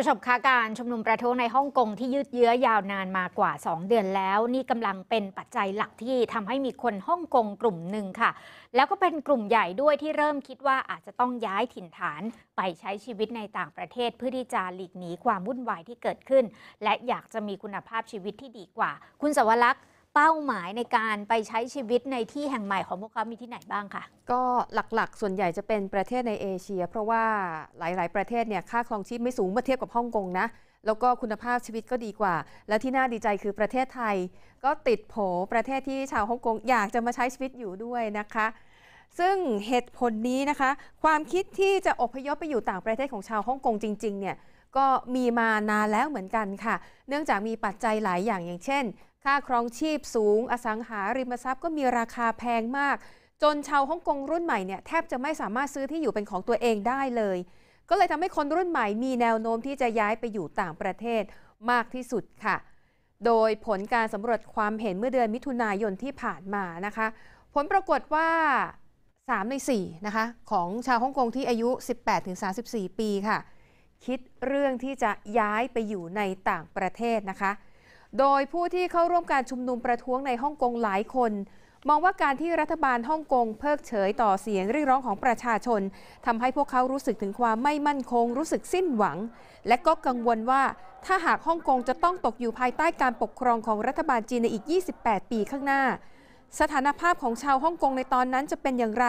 ผู้ชมคะการชุมนุมประท้วงในฮ่องกงที่ยืดเยื้อยาวนานมากว่า 2 เดือนแล้ว นี่กำลังเป็นปัจจัยหลักที่ทำให้มีคนฮ่องกงกลุ่มหนึ่งค่ะ แล้วก็เป็นกลุ่มใหญ่ด้วยที่เริ่มคิดว่าอาจจะต้องย้ายถิ่นฐานไปใช้ชีวิตในต่างประเทศเพื่อที่จะหลีกหนีความวุ่นวายที่เกิดขึ้น และอยากจะมีคุณภาพชีวิตที่ดีกว่า คุณสวรักษ์เป้าหมายในการไปใช้ชีวิตในที่แห่งใหม่ของพวกเขา มีที่ไหนบ้างคะ ก็หลักๆ ส่วนใหญ่จะเป็นประเทศในเอเชีย เพราะว่าหลายๆประเทศเนี่ยค่าครองชีพไม่สูงเมื่อเทียบกับฮ่องกงนะ แล้วก็คุณภาพชีวิตก็ดีกว่า และที่น่าดีใจคือประเทศไทย ก็ติดโผประเทศที่ชาวฮ่องกงอยากจะมาใช้ชีวิตอยู่ด้วยนะคะ ซึ่งเหตุผลนี้นะคะ ความคิดที่จะอพยพไปอยู่ต่างประเทศของชาวฮ่องกงจริงๆเนี่ยก็มีมานานแล้วเหมือนกันค่ะ เนื่องจากมีปัจจัยหลายอย่างอย่างเช่นค่าครองชีพสูง อสังหาริมทรัพย์ก็มีราคาแพงมาก จนชาวฮ่องกงรุ่นใหม่เนี่ยแทบจะไม่สามารถซื้อที่อยู่เป็นของตัวเองได้เลย ก็เลยทำให้คนรุ่นใหม่มีแนวโน้มที่จะย้ายไปอยู่ต่างประเทศมากที่สุดค่ะ โดยผลการสำรวจความเห็นเมื่อเดือนมิถุนายนที่ผ่านมานะคะ ผลปรากฏว่า 3 ใน 4 นะคะ ของชาวฮ่องกงที่อายุ 18-34 ปีค่ะ คิดเรื่องที่จะย้ายไปอยู่ในต่างประเทศนะคะโดยผู้ที่เข้าร่วมการชุมนุมประท้วงในฮ่องกงหลายคน มองว่าการที่รัฐบาลฮ่องกงเพิกเฉยต่อเสียงเรียกร้องของประชาชน ทำให้พวกเขารู้สึกถึงความไม่มั่นคง รู้สึกสิ้นหวัง และก็กังวลว่าถ้าหากฮ่องกงจะต้องตกอยู่ภายใต้การปกครองของรัฐบาลจีน ในอีก 28 ปีข้างหน้า สถานภาพของชาวฮ่องกงในตอนนั้นจะเป็นอย่างไร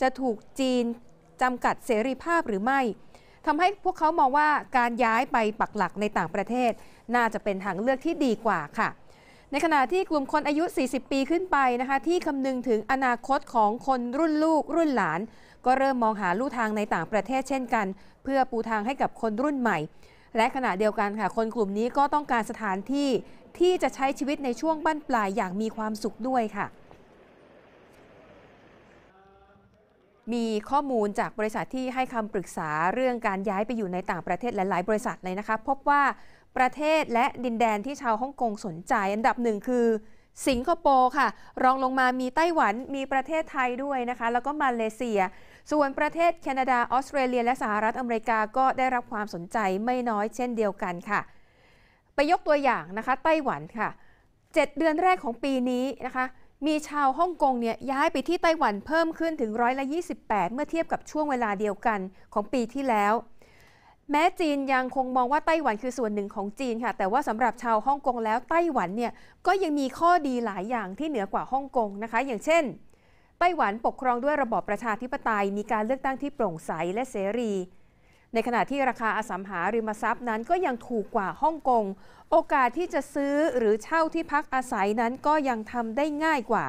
จะถูกจีนจำกัดเสรีภาพหรือไม่ทำให้พวกเขามองว่าการย้ายไปปักหลักในต่างประเทศ น่าจะเป็นทางเลือกที่ดีกว่าค่ะ ในขณะที่กลุ่มคนอายุ 40 ปีขึ้นไปนะคะ ที่คำนึงถึงอนาคตของคนรุ่นลูกรุ่นหลาน ก็เริ่มมองหาลู่ทางในต่างประเทศเช่นกัน เพื่อปูทางให้กับคนรุ่นใหม่ และขณะเดียวกันค่ะคนกลุ่มนี้ก็ต้องการสถานที่ที่จะใช้ชีวิตในช่วงบั้นปลายอย่างมีความสุขด้วยค่ะมีข้อมูลจากบริษัทที่ให้คำปรึกษาเรื่องการย้ายไปอยู่ในต่างประเทศหลายๆบริษัทเลยนะคะ พบว่าประเทศและดินแดนที่ชาวฮ่องกงสนใจ อันดับหนึ่งคือสิงคโปร์ค่ะ รองลงมามีไต้หวันมีประเทศไทยด้วยนะคะ แล้วก็มาเลเซีย ส่วนประเทศแคนาดา ออสเตรเลียและสหรัฐอเมริกาก็ได้รับความสนใจไม่น้อยเช่นเดียวกันค่ะไปยกตัวอย่างนะคะ ไต้หวันค่ะ 7 เดือนแรกของปีนี้นะคะมีชาวฮ่องกงเนี่ยย้ายไปที่ไต้หวันเพิ่มขึ้นถึงร้อยละ28 เมื่อเทียบกับช่วงเวลาเดียวกันของปีที่แล้ว แม้จีนยังคงมองว่าไต้หวันคือส่วนหนึ่งของจีนค่ะแต่ว่าสำหรับชาวฮ่องกงแล้วไต้หวันเนี่ยก็ยังมีข้อดีหลายอย่างที่เหนือกว่าฮ่องกงนะคะ อย่างเช่น ไต้หวันปกครองด้วยระบอบประชาธิปไตยมีการเลือกตั้งที่โปร่งใสและเสรีในขณะที่ราคาอสังหาริมทรัพย์นั้นก็ยังถูกกว่าฮ่องกงโอกาสที่จะซื้อหรือเช่าที่พักอาศัยนั้นก็ยังทำได้ง่ายกว่า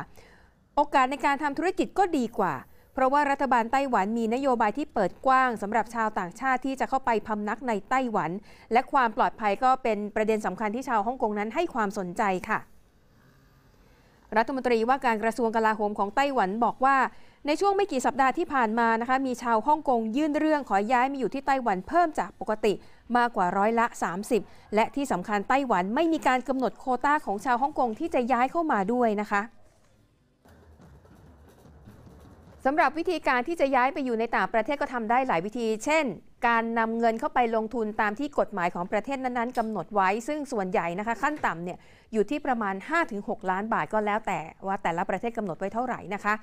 โอกาสในการทำธุรกิจก็ดีกว่า เพราะว่ารัฐบาลไต้หวันมีนโยบายที่เปิดกว้างสำหรับชาวต่างชาติที่จะเข้าไปพำนักในไต้หวัน และความปลอดภัยก็เป็นประเด็นสำคัญที่ชาวฮ่องกงนั้นให้ความสนใจค่ะรัฐมนตรีว่าการกระทรวงกลาโหมของไต้หวันบอกว่าในช่วงไม่กี่สัปดาห์ที่ผ่านมานะคะมีชาวฮ่องกงยื่นเรื่องขอย้ายมาอยู่ที่ไต้หวันเพิ่มจากปกติมากกว่าร้อยละ 30 และที่สำคัญไต้หวันไม่มีการกำหนดโคต้าของชาวฮ่องกงที่จะย้ายเข้ามาด้วยนะคะสำหรับวิธีการที่จะย้ายไปอยู่ในต่างประเทศก็ทำได้หลายวิธีเช่นการนำเงินเข้าไปลงทุนตามที่กฎหมายของประเทศนั้นๆ กำหนดไว้ซึ่งส่วนใหญ่นะคะ ขั้นต่ำเนี่ยอยู่ที่ประมาณ 5-6 ล้านบาทก็แล้วแต่ว่าแต่ละประเทศกำหนดไว้เท่าไหร่นะคะ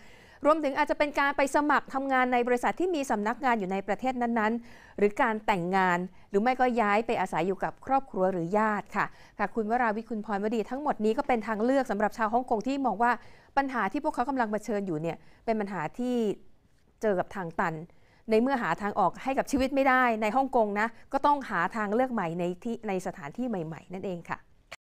รวมถึงอาจจะเป็นการไปสมัครทำงานในบริษัทที่มีสำนักงานอยู่ในประเทศนั้นๆ หรือการแต่งงานหรือไม่ก็ย้ายไปอาศัยอยู่กับครอบครัวหรือญาติค่ะค่ะคุณวราวิ์คุณพรวดีทั้งหมดนี้ก็เป็นทางเลือกสำหรับชาวฮ่องกงที่มองว่าปัญหาที่พวกเขากำลังเผชิญอยู่เนี่ยเป็นปัญหาที่เจอกับทางตันในเมื่อหาทางออกให้กับชีวิตไม่ได้ในฮ่องกงนะ ก็ต้องหาทางเลือกใหม่ในที่ในสถานที่ใหม่ๆ นั่นเองค่ะ